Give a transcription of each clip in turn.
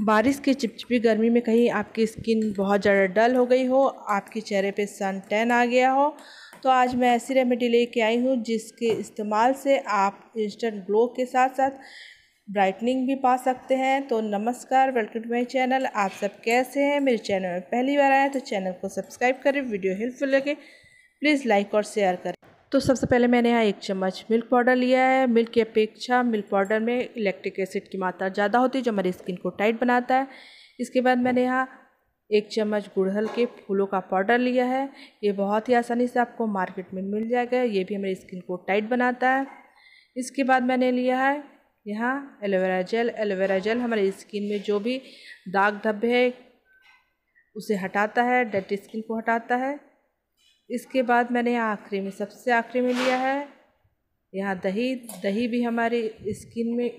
बारिश की चिपचिपी गर्मी में कहीं आपकी स्किन बहुत ज़्यादा डल हो गई हो आपके चेहरे पे सन टैन आ गया हो तो आज मैं ऐसी रेमेडी लेके आई हूँ जिसके इस्तेमाल से आप इंस्टेंट ग्लो के साथ साथ ब्राइटनिंग भी पा सकते हैं तो नमस्कार वेलकम टू माई चैनल आप सब कैसे हैं मेरे चैनल में पहली बार आए तो चैनल को सब्सक्राइब करें वीडियो हेल्पफुल लगे प्लीज़ लाइक और शेयर करें तो सबसे पहले मैंने यहाँ एक चम्मच मिल्क पाउडर लिया है मिल्क की अपेक्षा मिल्क पाउडर में इलेक्ट्रिक एसिड की मात्रा ज़्यादा होती है जो हमारी स्किन को टाइट बनाता है इसके बाद मैंने यहाँ एक चम्मच गुड़हल के फूलों का पाउडर लिया है ये बहुत ही आसानी से आपको मार्केट में मिल जाएगा ये भी हमारी स्किन को टाइट बनाता है इसके बाद मैंने लिया है यहाँ एलोवेरा जेल एलोवेरा जेल हमारी स्किन में जो भी दाग धब्बे है उसे हटाता है डेड स्किन को हटाता है इसके बाद मैंने यहाँ आखिरी में सबसे आखिरी में लिया है यहाँ दही दही भी हमारी स्किन में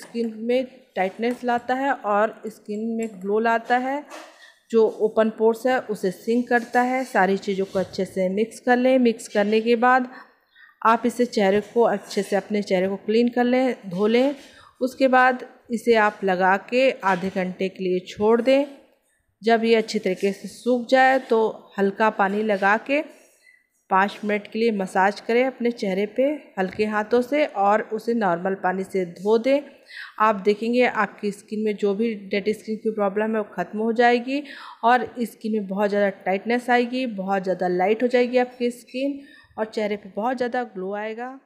स्किन में टाइटनेस लाता है और स्किन में ग्लो लाता है जो ओपन पोर्स है उसे सिंक करता है सारी चीज़ों को अच्छे से मिक्स कर लें मिक्स करने के बाद आप इसे चेहरे को अच्छे से अपने चेहरे को क्लीन कर लें धो लें उसके बाद इसे आप लगा के आधे घंटे के लिए छोड़ दें जब ये अच्छी तरीके से सूख जाए तो हल्का पानी लगा के पाँच मिनट के लिए मसाज करें अपने चेहरे पे हल्के हाथों से और उसे नॉर्मल पानी से धो दें आप देखेंगे आपकी स्किन में जो भी डेड स्किन की प्रॉब्लम है वो ख़त्म हो जाएगी और स्किन में बहुत ज़्यादा टाइटनेस आएगी बहुत ज़्यादा लाइट हो जाएगी आपकी स्किन और चेहरे पे बहुत ज़्यादा ग्लो आएगा